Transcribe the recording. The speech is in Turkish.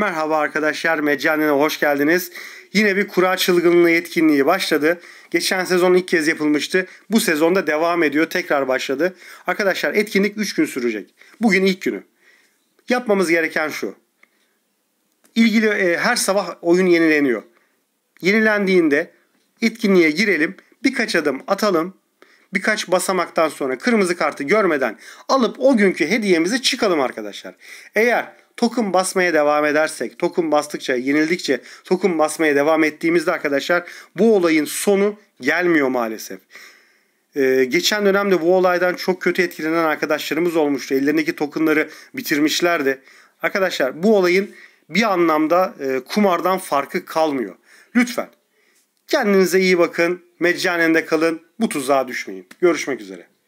Merhaba arkadaşlar, Meccanen'e hoş geldiniz. Yine bir kura çılgınlığı etkinliği başladı. Geçen sezon ilk kez yapılmıştı. Bu sezonda devam ediyor, tekrar başladı. Arkadaşlar etkinlik 3 gün sürecek. Bugün ilk günü. Yapmamız gereken şu. İlgili e, her sabah oyun yenileniyor. Yenilendiğinde etkinliğe girelim, birkaç adım atalım. Birkaç basamaktan sonra kırmızı kartı görmeden alıp o günkü hediyemizi çıkalım arkadaşlar. Eğer Token basmaya devam edersek, token bastıkça, yenildikçe token basmaya devam ettiğimizde arkadaşlar bu olayın sonu gelmiyor maalesef. Ee, geçen dönemde bu olaydan çok kötü etkilenen arkadaşlarımız olmuştu. Ellerindeki tokenları bitirmişlerdi. Arkadaşlar bu olayın bir anlamda e, kumardan farkı kalmıyor. Lütfen kendinize iyi bakın, meccanen kalın, bu tuzağa düşmeyin. Görüşmek üzere.